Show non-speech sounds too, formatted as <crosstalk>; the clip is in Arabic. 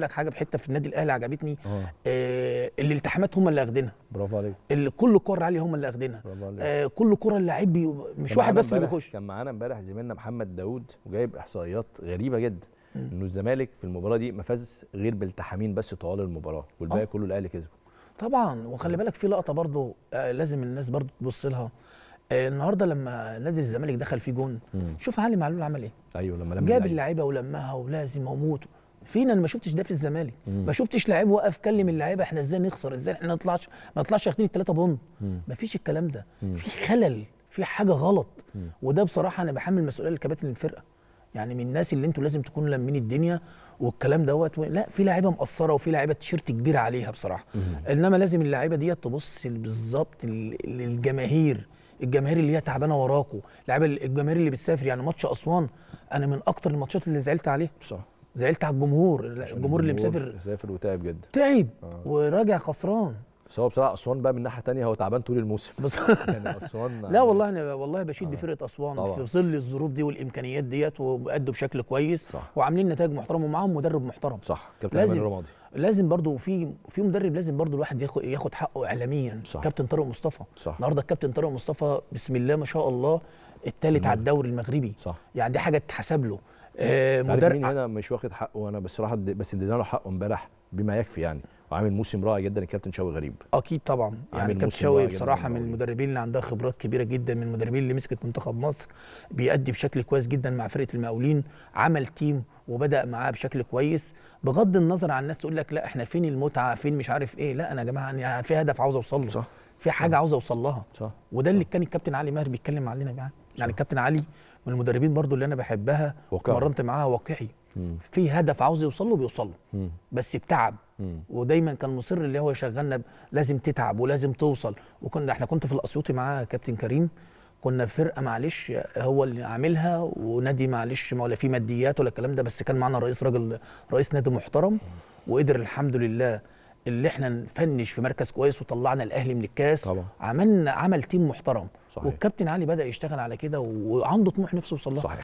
لك حاجه بحته في النادي الاهلي عجبتني آه, آه، الالتحامات هم اللي اخدينها برافو عليك اللي كل كره عليه هم اللي واخدينها آه كل كره اللاعب مش واحد بس اللي بيخش كان معانا امبارح زميلنا محمد داوود وجايب احصائيات غريبه جدا انه الزمالك في المباراه دي ما فازش غير بالتحامين بس طوال المباراه والباقي آه. كله الاهلي كسبه طبعا وخلي بالك في لقطه برضو آه لازم الناس برضو تبص لها آه، النهارده لما نادي الزمالك دخل فيه جون شوف علي معلول عمل ايه ايوه لما لما جاب اللعيبه ولمها ولازم وموت فينا انا ما شفتش ده في الزمالك ما شفتش لعيب وقف كلم اللعيبه احنا ازاي نخسر ازاي احنا نطلعش ما نطلعش ياخدين الثلاثه بون ما فيش الكلام ده في خلل في حاجه غلط وده بصراحه انا بحمل مسؤوليه لكباتن الفرقه يعني من الناس اللي انتوا لازم تكونوا لمين الدنيا والكلام دوت لا في لعيبه مقصره وفي لعيبه تيشيرت كبير عليها بصراحه انما لازم اللعيبه ديت تبص بالظبط للجماهير الجماهير اللي هي تعبانه وراكوا لعيبه الجماهير اللي بتسافر يعني ماتش اسوان انا من اكتر الماتشات اللي زعلت عليها صح زعلت على الجمهور الجمهور اللي مسافر مسافر وتعب جدا تعب آه. وراجع خسران بس هو بصراحه اسوان بقى من ناحيه تانية هو تعبان طول الموسم <laughs> يعني اسوان لا يعني والله انا والله بشيد آه. بفرقه اسوان طبعا. في ظل الظروف دي والامكانيات ديت وادوا بشكل كويس صح. وعاملين نتائج محترمه ومعاهم مدرب محترم صح كابتن لازم رمادي لازم برضو في في مدرب لازم برضو الواحد ياخد ياخد حقه اعلاميا صح. كابتن طارق مصطفى صح. النهارده الكابتن طارق مصطفى بسم الله ما شاء الله الثالث على الدوري المغربي صح. يعني دي حاجه تتحسب له آه مدرب مين هنا مش واخد حقه انا بصراحه بس ادينا له حقه امبارح بما يكفي يعني وعامل موسم رائع جدا الكابتن شوقي غريب اكيد طبعا يعني الكابتن شوقي بصراحه من المدربين اللي عندها خبرات كبيره جدا من المدربين اللي مسكت منتخب مصر بيأدي بشكل كويس جدا مع فرقه المقاولين عمل تيم وبدا معاه بشكل كويس بغض النظر عن الناس تقول لك لا احنا فين المتعه فين مش عارف ايه لا انا يا جماعه انا في هدف عاوز اوصل له صح في حاجه عاوز اوصل لها صح وده اللي صح. كان الكابتن علي ماهر بيتكلم علينا جماعه يعني الكابتن علي من المدربين برضو اللي انا بحبها مرنت معاها واقعي في هدف عاوز يوصل له بيوصل له بس بتعب ودايما كان مصر اللي هو يشغلنا لازم تتعب ولازم توصل وكنا احنا كنت في الاسيوطي معاه كابتن كريم كنا فرقه معلش هو اللي عاملها ونادي معلش ولا في ماديات ولا الكلام ده بس كان معانا رئيس راجل رئيس نادي محترم وقدر الحمد لله اللي احنا نفنش في مركز كويس وطلعنا الاهلي من الكاس طبعا. عملنا عمل تيم محترم صحيح. والكابتن علي بدا يشتغل على كده وعنده طموح نفسه يوصل له